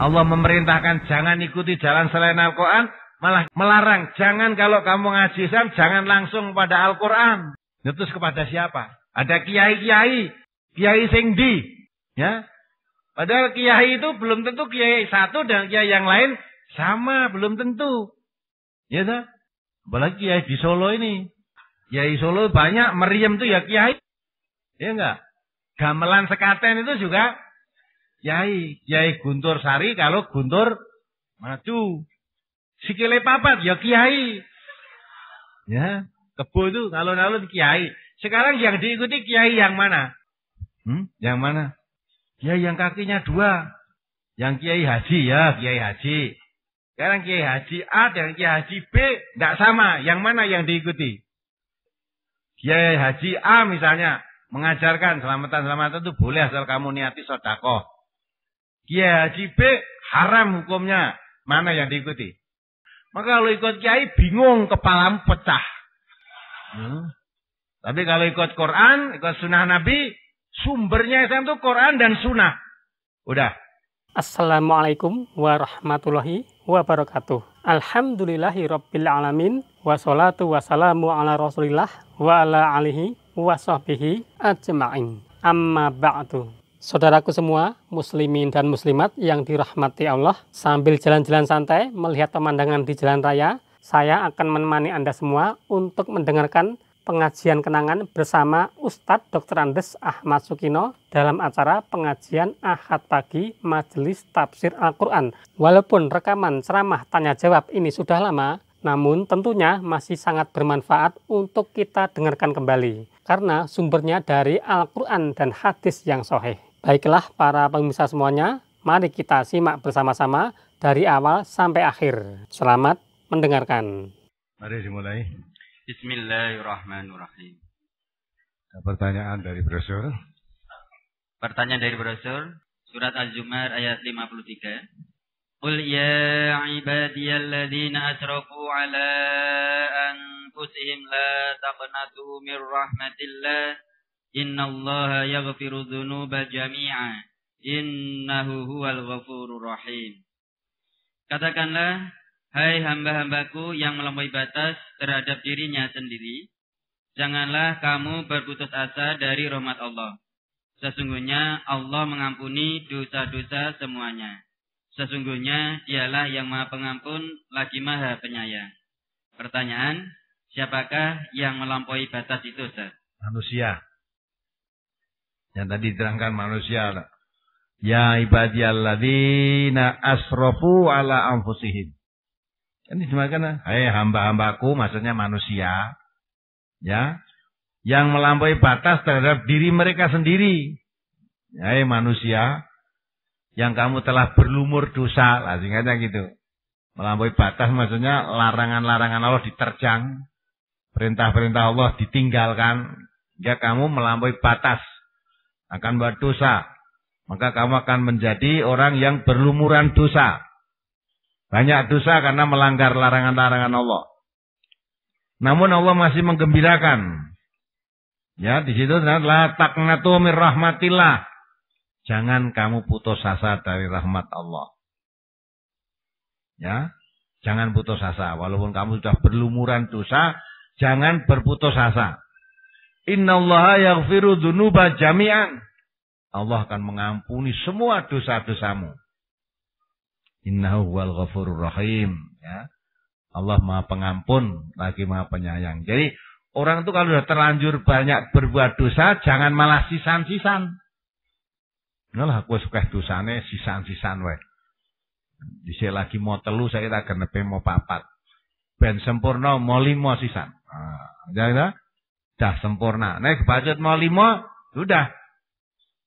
Allah memerintahkan jangan ikuti jalan selain Al-Quran. Malah melarang. Jangan kalau kamu ngaji Islam, jangan langsung pada Al-Quran. Nah, terus kepada siapa? Ada kiai-kiai. Kiai Singdi. Ya. Padahal kiai itu belum tentu kiai satu dan kiai yang lain sama. Belum tentu. Ya tak? Apalagi kiai di Solo ini. Kiai Solo banyak. Meriam itu ya kiai. Ya enggak? Gamelan sekaten itu juga Kiai, Kiai Guntur Sari kalau Guntur maju. Sikile papat ya Kiai. Ya, kebo itu kalau alun Kiai. Sekarang yang diikuti Kiai yang mana? Hmm? Yang mana? Kiai yang kakinya dua. Yang Kiai Haji ya, Kiai Haji. Sekarang Kiai Haji A dan Kiai Haji B tidak sama. Yang mana yang diikuti? Kiai Haji A misalnya mengajarkan selamatan-selamatan itu boleh asal kamu niati sodako. Kiai Haji B haram hukumnya. Mana yang diikuti? Maka kalau ikut kiai bingung kepala pecah. Hmm. Tapi kalau ikut Quran, ikut sunnah Nabi, sumbernya Islam itu Quran dan sunnah. Udah. Assalamualaikum warahmatullahi wabarakatuh. Alhamdulillahi rabbil alamin. Wassalatu wassalamu ala rasulillah wa ala alihi wa sahbihi ajma'in. Amma ba'du. Saudaraku semua, muslimin dan muslimat yang dirahmati Allah, sambil jalan-jalan santai melihat pemandangan di jalan raya, saya akan menemani Anda semua untuk mendengarkan pengajian kenangan bersama Ustadz Dr. Andes Ahmad Sukino dalam acara pengajian Ahad Pagi Majelis Tafsir Al-Quran. Walaupun rekaman ceramah tanya jawab ini sudah lama, namun tentunya masih sangat bermanfaat untuk kita dengarkan kembali karena sumbernya dari Al-Quran dan hadis yang soheh. Baiklah para pemirsa semuanya, mari kita simak bersama-sama dari awal sampai akhir. Selamat mendengarkan. Mari dimulai. Bismillahirrahmanirrahim. Pertanyaan dari brosur. Pertanyaan dari brosur, surat Al-Zumar ayat 53. Qul ya ibadiyalladzina asrafu ala anfusihim la taqnatu min rahmatillah إن الله يغفر الذنوب جميعا إنه هو الغفور الرحيم Katakanlah, hai hamba-hambaku yang melampaui batas terhadap dirinya sendiri, janganlah kamu berputus asa dari rahmat Allah. Sesungguhnya Allah mengampuni dosa-dosa semuanya. Sesungguhnya dialah yang maha pengampun lagi maha penyayang. Pertanyaan, siapakah yang melampaui batas itu, Ustaz? Manusia. Yang tadi diterangkan manusia. Ya ibadiyalladzina asrofu ala anfusihim. Kan ini dimakan, hei eh, hamba-hambaku maksudnya manusia. Ya, yang melampaui batas terhadap diri mereka sendiri. Hai eh, manusia, yang kamu telah berlumur dosa, lah singkatnya gitu. Melampaui batas maksudnya larangan-larangan Allah diterjang, perintah-perintah Allah ditinggalkan, ya kamu melampaui batas akan berdosa, Maka kamu akan menjadi orang yang berlumuran dosa. Banyak dosa karena melanggar larangan-larangan Allah. Namun Allah masih menggembirakan. Ya, di situ adalah taknatu min rahmatillah. Jangan kamu putus asa dari rahmat Allah. Ya, jangan putus asa walaupun kamu sudah berlumuran dosa, jangan berputus asa. Allah yaghfiru dzunuba jami'an. Allah akan mengampuni semua dosa-dosamu. Innahu wal ghafurur rahim, ya. Allah Maha Pengampun lagi Maha Penyayang. Jadi orang itu kalau sudah terlanjur banyak berbuat dosa, jangan malah sisan-sisan. Inilah aku suka dosane sisan-sisan wae. Disi lagi mau telu saya tak genepe mau papat. Ben sempurna mau limo sisan. Nah, jadi, ya, ya. Dah sempurna. Nek budget mau lima, sudah.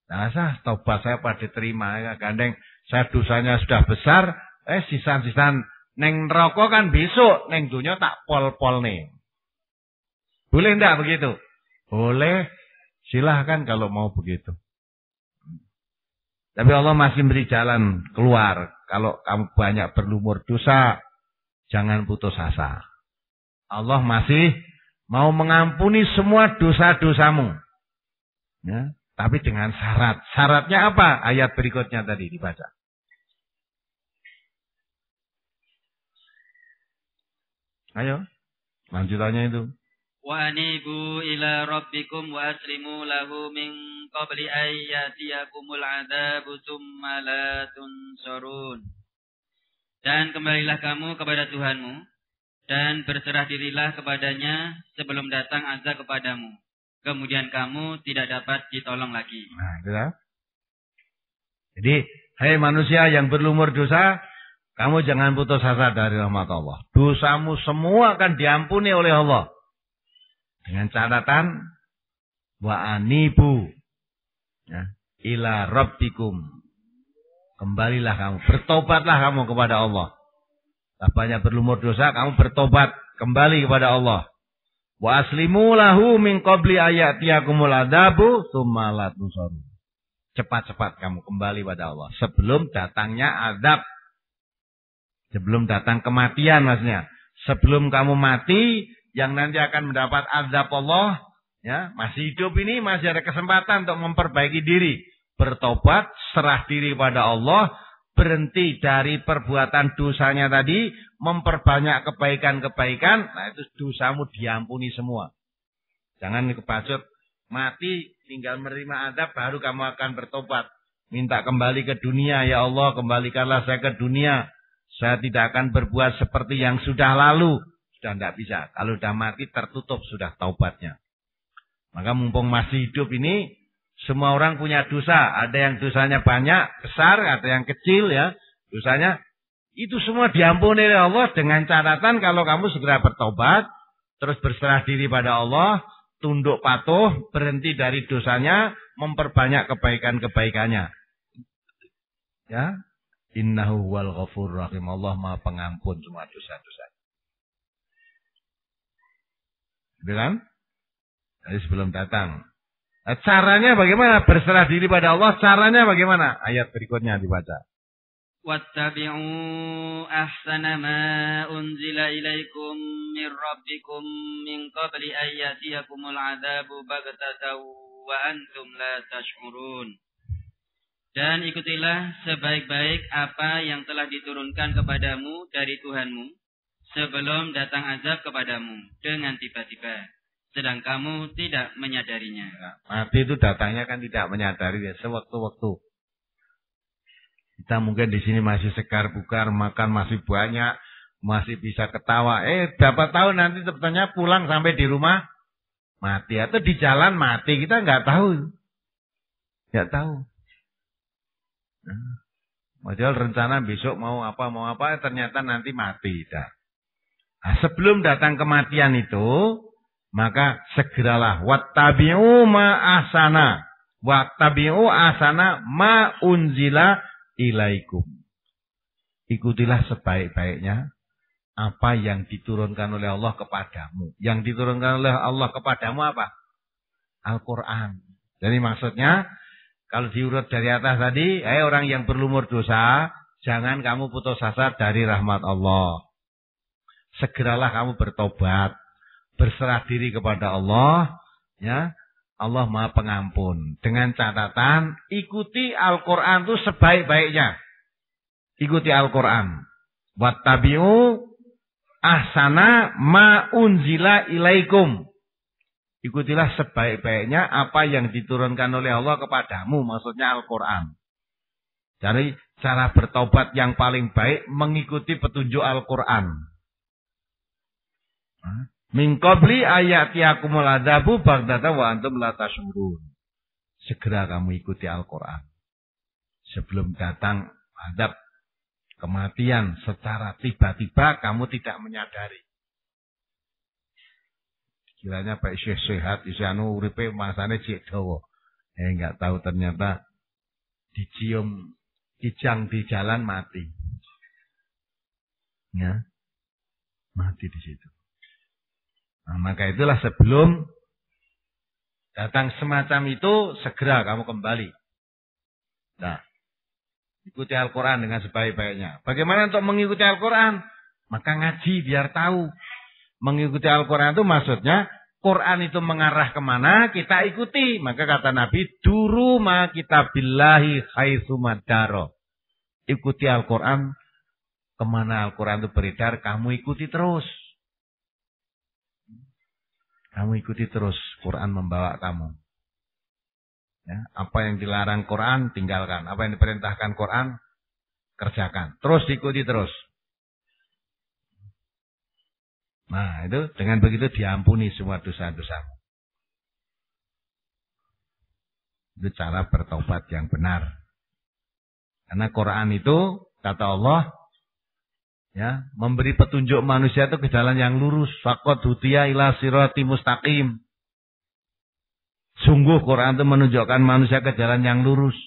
Nah, sah, tobat saya pada diterima. Ya, gandeng, saya dosanya sudah besar, eh sisan-sisan neng rokok kan besok, neng dunia tak pol-pol nih. Boleh enggak begitu? Boleh, silahkan kalau mau begitu. Tapi Allah masih beri jalan keluar. Kalau kamu banyak berlumur dosa, jangan putus asa. Allah masih mau mengampuni semua dosa-dosamu. Ya, tapi dengan syarat. Syaratnya apa? Ayat berikutnya tadi dibaca. Ayo, lanjutannya itu. Wa anibu ila rabbikum wa aslimu lahu min qabli ayyatiyakumul adabu summa la tunsurun. Dan kembalilah kamu kepada Tuhanmu dan berserah dirilah kepadanya sebelum datang azab kepadamu. Kemudian kamu tidak dapat ditolong lagi. Nah, gitu. Ya. Jadi, hai hey manusia yang berlumur dosa, kamu jangan putus asa dari rahmat Allah. Dosamu semua akan diampuni oleh Allah. Dengan catatan, wa anibu ya, ila rabbikum. Kembalilah kamu, bertobatlah kamu kepada Allah. Apanya berlumur dosa, kamu bertobat kembali kepada Allah. Wa aslimu lahu min qabli ayatiyakumul adabu tsumma Cepat-cepat kamu kembali pada Allah sebelum datangnya adab. Sebelum datang kematian maksudnya. Sebelum kamu mati yang nanti akan mendapat azab Allah, ya, masih hidup ini masih ada kesempatan untuk memperbaiki diri, bertobat, serah diri kepada Allah, berhenti dari perbuatan dosanya tadi, memperbanyak kebaikan-kebaikan, nah itu dosamu diampuni semua. Jangan kepacut, mati tinggal menerima adab baru kamu akan bertobat. Minta kembali ke dunia, ya Allah kembalikanlah saya ke dunia. Saya tidak akan berbuat seperti yang sudah lalu. Sudah tidak bisa. Kalau sudah mati tertutup sudah taubatnya. Maka mumpung masih hidup ini semua orang punya dosa. Ada yang dosanya banyak, besar, ada yang kecil ya. Dosanya itu semua diampuni oleh Allah dengan catatan kalau kamu segera bertobat, terus berserah diri pada Allah, tunduk patuh, berhenti dari dosanya, memperbanyak kebaikan-kebaikannya. Ya. Innahu wal ghafur rahim. Allah Maha pengampun semua dosa-dosa. Bilang? Jadi sebelum datang Nah, caranya bagaimana? Berserah diri pada Allah. Caranya bagaimana? Ayat berikutnya dibaca. Wattabi'u ahsana ma unzila ilaikum min rabbikum min qabli أن يأتيكم العذاب wa antum la تشعرون Dan ikutilah sebaik-baik apa yang telah diturunkan kepadamu dari Tuhanmu sebelum datang azab kepadamu dengan tiba-tiba sedang kamu tidak menyadarinya. Mati itu datangnya kan tidak menyadari ya sewaktu-waktu. Kita mungkin di sini masih segar bukar, makan masih banyak, masih bisa ketawa. Eh, dapat tahu nanti sebetulnya pulang sampai di rumah mati atau di jalan mati kita nggak tahu, nggak tahu. Nah, padahal rencana besok mau apa mau apa, ternyata nanti mati. Nah, sebelum datang kematian itu, maka segeralah wattabi'u ma asana Wattabi'u asana ma unzila ilaikum. Ikutilah sebaik-baiknya apa yang diturunkan oleh Allah kepadamu. Yang diturunkan oleh Allah kepadamu apa? Al-Qur'an. Jadi maksudnya kalau diurut dari atas tadi, eh orang yang berlumur dosa, jangan kamu putus asa dari rahmat Allah. Segeralah kamu bertobat berserah diri kepada Allah, ya. Allah Maha Pengampun. Dengan catatan ikuti Al-Qur'an itu sebaik-baiknya. Ikuti Al-Qur'an. Tabiu, ahsana ma unzila ilaikum. Ikutilah sebaik-baiknya apa yang diturunkan oleh Allah kepadamu, maksudnya Al-Qur'an. cari cara bertobat yang paling baik mengikuti petunjuk Al-Qur'an. Mingkobli ayat ayati aku adzabu baghdata wa antum latasurun. Segera kamu ikuti Al-Qur'an. Sebelum datang adab kematian secara tiba-tiba kamu tidak menyadari. Kiranya Pak Isyih sehat, Anu uripe masanya cik dawa. Eh enggak tahu ternyata dicium kijang di jalan mati. Ya. Mati di situ. Nah, maka itulah sebelum datang semacam itu, segera kamu kembali. Nah, ikuti Al-Quran dengan sebaik-baiknya. Bagaimana untuk mengikuti Al-Quran? Maka ngaji biar tahu. Mengikuti Al-Quran itu maksudnya, Quran itu mengarah kemana, kita ikuti. Maka kata Nabi, Duru ma kitabillahi haisumadaro. Ikuti Al-Quran, kemana Al-Quran itu beredar, kamu ikuti terus. Kamu ikuti terus, Quran membawa kamu. Ya, apa yang dilarang Quran, tinggalkan. Apa yang diperintahkan Quran, kerjakan. Terus ikuti terus. Nah, itu dengan begitu diampuni semua dosa dosa Itu cara bertobat yang benar. Karena Quran itu, kata Allah, ya memberi petunjuk manusia itu ke jalan yang lurus fakot hutia ila sirati mustaqim sungguh Quran itu menunjukkan manusia ke jalan yang lurus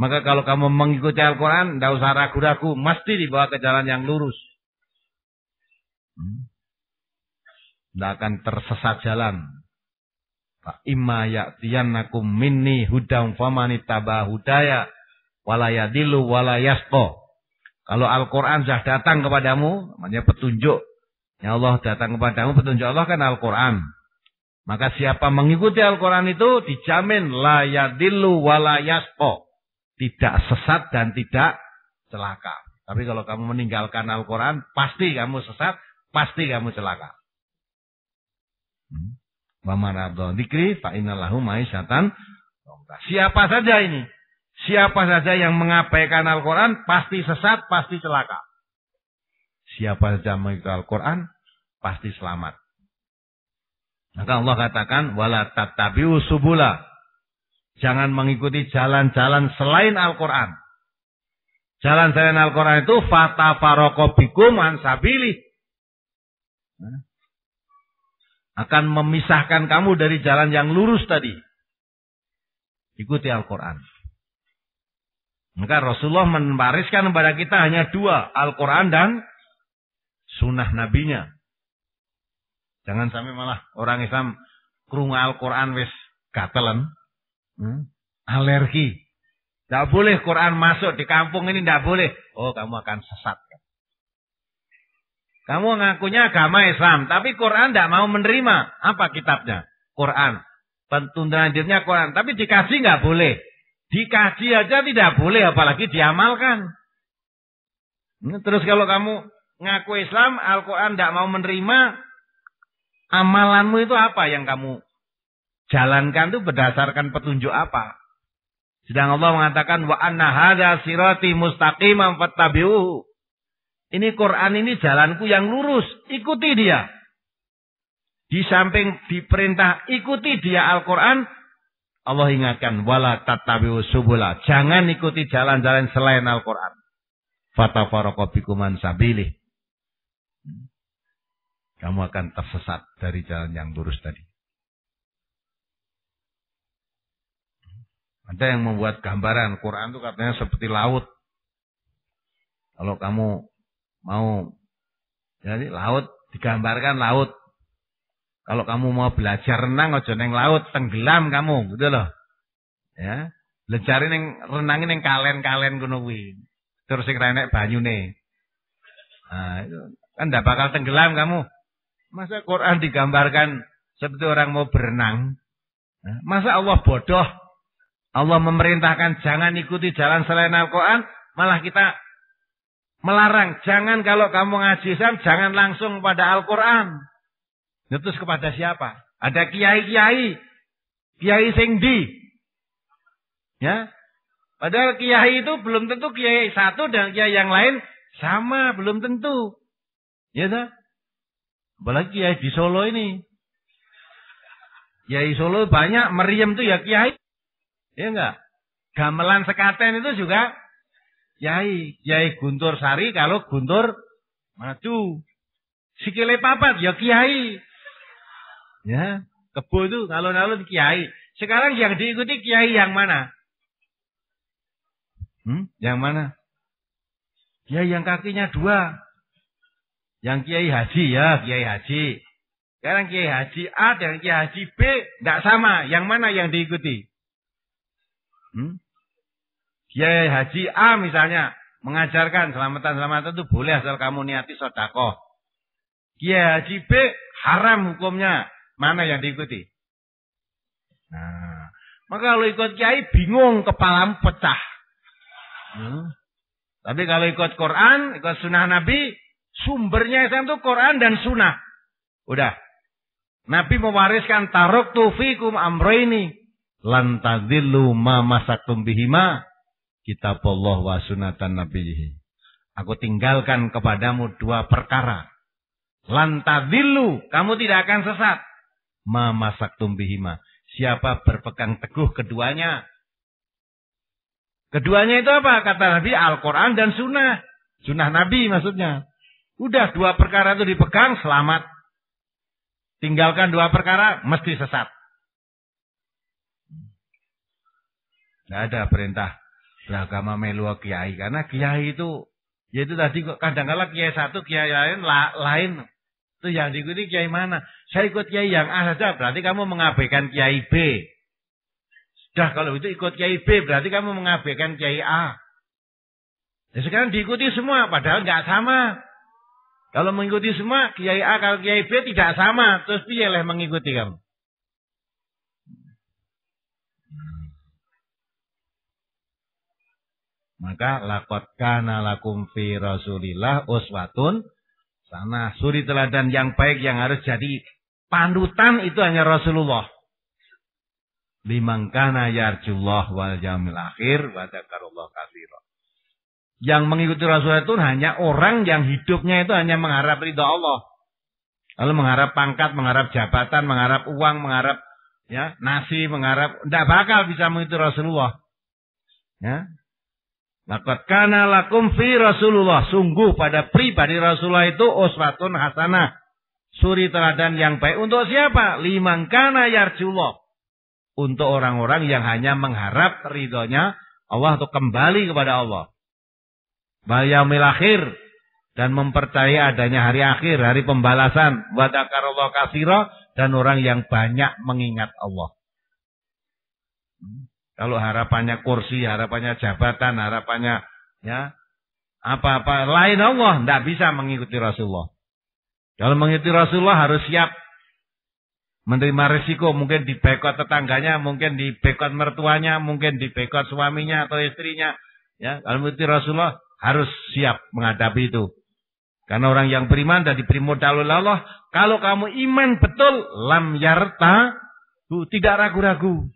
maka kalau kamu mengikuti Al-Quran tidak usah ragu-ragu mesti dibawa ke jalan yang lurus hmm. tidak akan tersesat jalan imma ya'tiyannakum minni hudam hudaya wala hudaya walayadilu yasqa kalau Al-Quran sudah datang kepadamu, namanya petunjuk. Ya Allah datang kepadamu, petunjuk Allah kan Al-Quran. Maka siapa mengikuti Al-Quran itu dijamin layadilu walayaspo. Tidak sesat dan tidak celaka. Tapi kalau kamu meninggalkan Al-Quran, pasti kamu sesat, pasti kamu celaka. Hmm. Wa maradho dikri fa'inallahu ma'isyatan. Siapa saja ini? Siapa saja yang mengabaikan Al-Quran pasti sesat, pasti celaka. Siapa saja mengikuti Al-Quran pasti selamat. Maka Allah katakan wala tattabi'u subula. Jangan mengikuti jalan-jalan selain Al-Qur'an. Jalan selain Al-Qur'an itu fata bikum ansabili Akan memisahkan kamu dari jalan yang lurus tadi. Ikuti Al-Qur'an. Maka Rasulullah menwariskan kepada kita hanya dua, Al-Quran dan sunnah nabinya. Jangan sampai malah orang Islam kerunga Al-Quran wis gatelan. Hmm? Alergi. Tidak boleh Quran masuk di kampung ini, tidak boleh. Oh kamu akan sesat. Kamu ngakunya agama Islam, tapi Quran tidak mau menerima. Apa kitabnya? Quran. Pentuntunan dirinya Quran. Tapi dikasih nggak boleh. Dikaji aja tidak boleh apalagi diamalkan. Terus kalau kamu ngaku Islam, Al-Quran tidak mau menerima, amalanmu itu apa yang kamu jalankan itu berdasarkan petunjuk apa? Sedang Allah mengatakan wa anna hadza sirati mustaqimam fattabi'uhu. Ini Quran ini jalanku yang lurus, ikuti dia. Di samping diperintah ikuti dia Al-Quran, Allah ingatkan wala tattabi'u subula. Jangan ikuti jalan-jalan selain Al-Qur'an. Fatafaraqu bikum Kamu akan tersesat dari jalan yang lurus tadi. Ada yang membuat gambaran Quran itu katanya seperti laut. Kalau kamu mau jadi laut digambarkan laut kalau kamu mau belajar renang ojo neng laut tenggelam kamu, gitu loh. Ya, belajar neng renangin neng kalen-kalen gunungwi. kuwi. Terus sing renek banyune. Nah, kan tidak bakal tenggelam kamu. Masa Quran digambarkan seperti orang mau berenang? Nah, masa Allah bodoh? Allah memerintahkan jangan ikuti jalan selain Al-Quran, malah kita melarang. Jangan kalau kamu ngaji Islam, jangan langsung pada Al-Quran. Ngetus kepada siapa? Ada kiai-kiai. Kiai Sengdi. Ya. Padahal kiai itu belum tentu kiai satu dan kiai yang lain sama, belum tentu. Ya tak? Apalagi kiai di Solo ini. Kiai Solo banyak, meriam itu ya kiai. Ya enggak? Gamelan sekaten itu juga kiai. Kiai Guntur Sari kalau Guntur maju. Sikile papat ya kiai. Ya, kebo itu kalau alun kiai. Sekarang yang diikuti kiai yang mana? Hmm? Yang mana? Kiai yang kakinya dua. Yang kiai haji ya, kiai haji. Sekarang kiai haji A dan kiai haji B tidak sama. Yang mana yang diikuti? Hmm? Kiai haji A misalnya mengajarkan selamatan-selamatan itu boleh asal kamu niati sodako. Kiai haji B haram hukumnya. Mana yang diikuti? Nah, maka kalau ikut kiai bingung kepala pecah. Hmm. Tapi kalau ikut Quran, ikut sunnah Nabi, sumbernya Islam itu Quran dan sunnah. Udah. Nabi mewariskan tarok tufikum amroini. lantadilu ma masakum bihima. Kitab Allah wa sunatan Nabi. Aku tinggalkan kepadamu dua perkara. lantadilu, Kamu tidak akan sesat. Ma masak bihima. Siapa berpegang teguh keduanya? Keduanya itu apa? Kata Nabi Al-Quran dan Sunnah. Sunnah Nabi maksudnya. Udah dua perkara itu dipegang, selamat. Tinggalkan dua perkara, mesti sesat. Tidak ada perintah beragama melu kiai. Karena kiai itu, ya itu tadi kadang-kadang kiai satu, kiai lain, lain itu yang diikuti kiai mana? Saya ikut kiai yang A saja, berarti kamu mengabaikan kiai B. Sudah kalau itu ikut kiai B, berarti kamu mengabaikan kiai A. Nah, sekarang diikuti semua, padahal nggak sama. Kalau mengikuti semua, kiai A kalau kiai B tidak sama. Terus dia leh mengikuti kamu? Maka lakotkan kana lakum fi Rasulillah uswatun sana suri teladan yang baik yang harus jadi panutan itu hanya Rasulullah limangkana yarjullah wal jamil akhir wa dzakarullah yang mengikuti Rasulullah itu hanya orang yang hidupnya itu hanya mengharap ridha Allah lalu mengharap pangkat mengharap jabatan mengharap uang mengharap ya nasi mengharap tidak bakal bisa mengikuti Rasulullah ya Lakat kana lakum fi Rasulullah. Sungguh pada pribadi Rasulullah itu uswatun hasanah. Suri teladan yang baik untuk siapa? Liman kana yarjullah. Untuk orang-orang yang hanya mengharap ridhonya Allah untuk kembali kepada Allah. Bayamil akhir dan mempercayai adanya hari akhir, hari pembalasan. Allah kasiro dan orang yang banyak mengingat Allah. Kalau harapannya kursi, harapannya jabatan, harapannya ya apa-apa lain Allah tidak bisa mengikuti Rasulullah. Kalau mengikuti Rasulullah harus siap menerima risiko mungkin di bekot tetangganya, mungkin di bekot mertuanya, mungkin di bekot suaminya atau istrinya. Ya, kalau mengikuti Rasulullah harus siap menghadapi itu. Karena orang yang beriman dan diberi modal oleh Allah, kalau kamu iman betul, lam yarta, tidak ragu-ragu.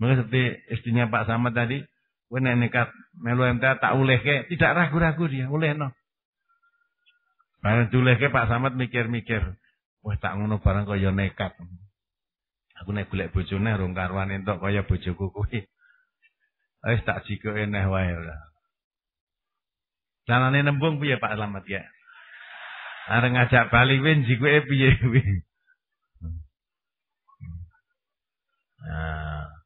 Mungkin seperti istrinya Pak Samad tadi, kowe naik nekat melu MTA tak ke, tidak ragu-ragu dia Barang Bareng ke Pak Samad mikir-mikir, wah tak ngono barang kaya nekat. Aku naik golek bojone rong karuan entuk kaya bojoku kuwi. Wis tak jikoke neh wae ora. Lanane nembung piye Pak Slamet ya? Areng ngajak bali kuwi jikoke piye kuwi? Nah,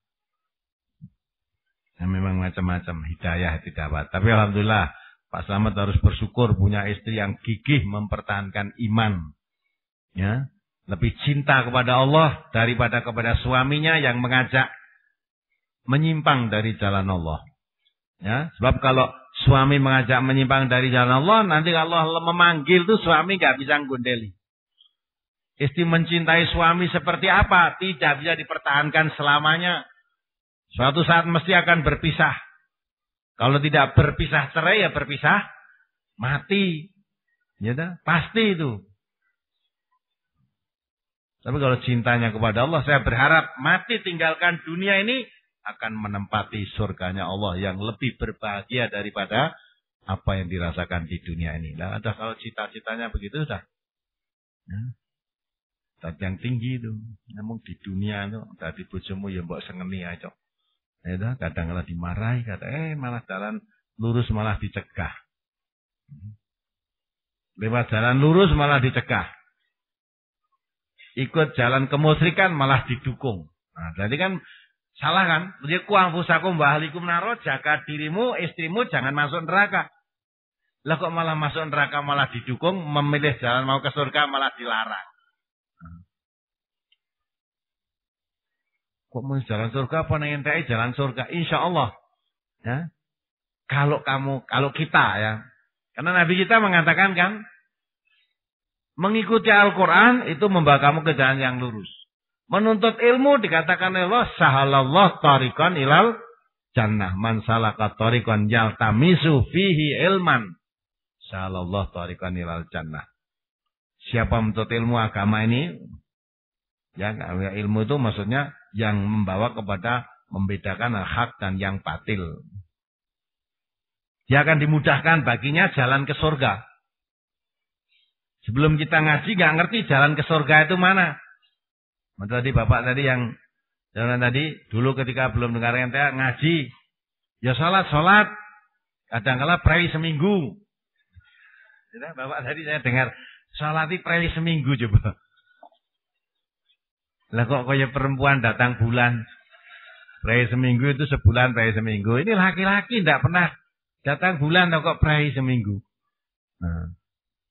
Nah, memang macam-macam hidayah didapat. Tapi alhamdulillah Pak Slamet harus bersyukur punya istri yang gigih mempertahankan iman. Ya, lebih cinta kepada Allah daripada kepada suaminya yang mengajak menyimpang dari jalan Allah. Ya, sebab kalau suami mengajak menyimpang dari jalan Allah, nanti Allah memanggil tuh suami gak bisa gundeli. Istri mencintai suami seperti apa? Tidak bisa dipertahankan selamanya. Suatu saat mesti akan berpisah. Kalau tidak berpisah cerai ya berpisah mati. Ya dah, pasti itu. Tapi kalau cintanya kepada Allah, saya berharap mati tinggalkan dunia ini akan menempati surganya Allah yang lebih berbahagia daripada apa yang dirasakan di dunia ini. Nah, ada kalau cita-citanya begitu sudah. Nah, ya. yang tinggi itu, namun di dunia itu tadi bujumu ya mbok sengeni aja. Ya, kadang kala dimarahi, kata eh malah jalan lurus malah dicegah. Lewat jalan lurus malah dicegah. Ikut jalan kemusrikan malah didukung. Nah, jadi kan salah kan? Jadi kuang fusakum bahalikum naro, jaga dirimu, istrimu jangan masuk neraka. Lah kok malah masuk neraka malah didukung, memilih jalan mau ke surga malah dilarang. Kok mau jalan surga apa nang ente jalan surga? Insya Allah. Ya. Kalau kamu, kalau kita ya. Karena Nabi kita mengatakan kan. Mengikuti Al-Quran itu membawa kamu ke jalan yang lurus. Menuntut ilmu dikatakan Allah. Sahalallah tarikan ilal jannah. Man salaka tarikan yaltamisu fihi ilman. Sahalallah tarikan ilal jannah. Siapa menuntut ilmu agama ini? Ya, ya ilmu itu maksudnya yang membawa kepada membedakan hak dan yang batil. Dia akan dimudahkan baginya jalan ke surga. Sebelum kita ngaji gak ngerti jalan ke surga itu mana. Maka tadi bapak tadi yang jalan tadi dulu ketika belum dengar yang tanya, ngaji, ya sholat sholat, kadangkala prewi seminggu. Bapak tadi saya dengar sholat prewi seminggu coba. Lah kok kaya perempuan datang bulan. Prai seminggu itu sebulan prai seminggu. Ini laki-laki tidak -laki pernah datang bulan atau kok prai seminggu. Nah,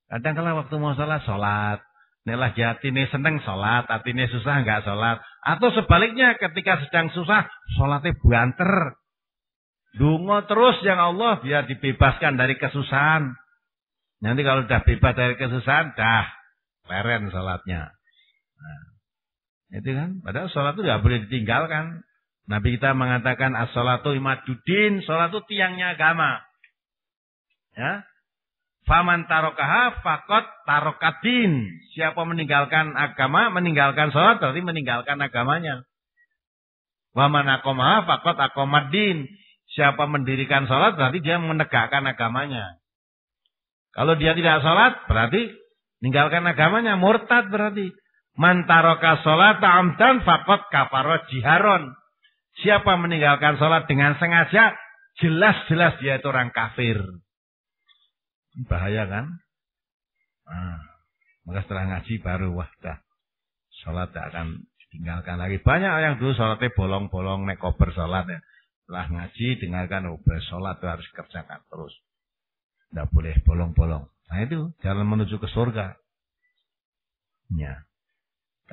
kadang kalau waktu mau sholat, sholat. lah jati ini seneng sholat, hati ini susah nggak sholat. Atau sebaliknya ketika sedang susah, sholatnya banter. Dungo terus yang Allah biar dibebaskan dari kesusahan. Nanti kalau udah bebas dari kesusahan, dah leren sholatnya. Nah, itu kan. Padahal sholat itu nggak boleh ditinggalkan. Nabi kita mengatakan as-salatu imaduddin, sholat itu tiangnya agama. Ya. Faman tarokaha fakot tarokadin. Siapa meninggalkan agama, meninggalkan sholat, berarti meninggalkan agamanya. Waman akomaha fakot akomadin. Siapa mendirikan sholat, berarti dia menegakkan agamanya. Kalau dia tidak sholat, berarti meninggalkan agamanya, murtad berarti. Mantaroka sholat dan fakot kafaro jiharon. Siapa meninggalkan sholat dengan sengaja, jelas-jelas dia itu orang kafir. Bahaya kan? Nah, maka setelah ngaji baru wah dah. Sholat tak akan ditinggalkan lagi. Banyak yang dulu sholatnya bolong-bolong naik koper sholat ya. Setelah ngaji dengarkan obat oh, sholat itu harus kerjakan terus. Tidak boleh bolong-bolong. Nah itu jalan menuju ke surga. Ya.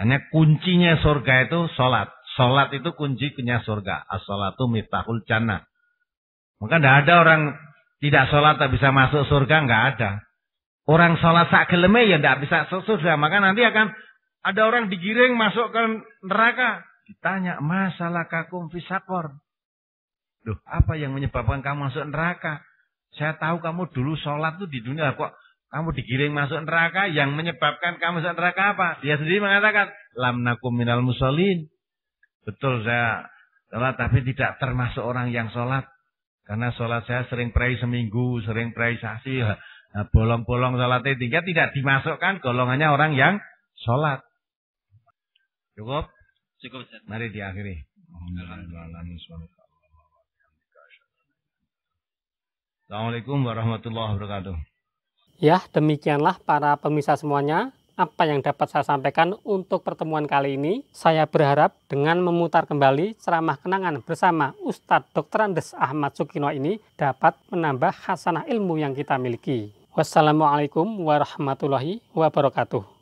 Karena kuncinya surga itu sholat. Sholat itu kunci punya surga. As-sholatu miftahul jannah. Maka tidak ada orang tidak sholat tak bisa masuk surga. nggak ada. Orang sholat sak geleme ya tidak bisa masuk surga. Maka nanti akan ada orang digiring masuk ke neraka. Ditanya masalah kakum fisakor. duh apa yang menyebabkan kamu masuk neraka? Saya tahu kamu dulu sholat tuh di dunia kok kamu digiring masuk neraka yang menyebabkan kamu masuk neraka apa? Dia sendiri mengatakan, lam nakum minal musolin. Betul saya sholat tapi tidak termasuk orang yang sholat. Karena sholat saya sering pray seminggu, sering pray sasi, bolong-bolong sholatnya tiga tidak dimasukkan golongannya orang yang sholat. Cukup? Cukup. Mari diakhiri. Assalamualaikum warahmatullahi wabarakatuh. Ya, demikianlah para pemirsa semuanya apa yang dapat saya sampaikan untuk pertemuan kali ini. Saya berharap dengan memutar kembali ceramah kenangan bersama Ustadz Dr. Andes Ahmad Sukino ini dapat menambah khasanah ilmu yang kita miliki. Wassalamualaikum warahmatullahi wabarakatuh.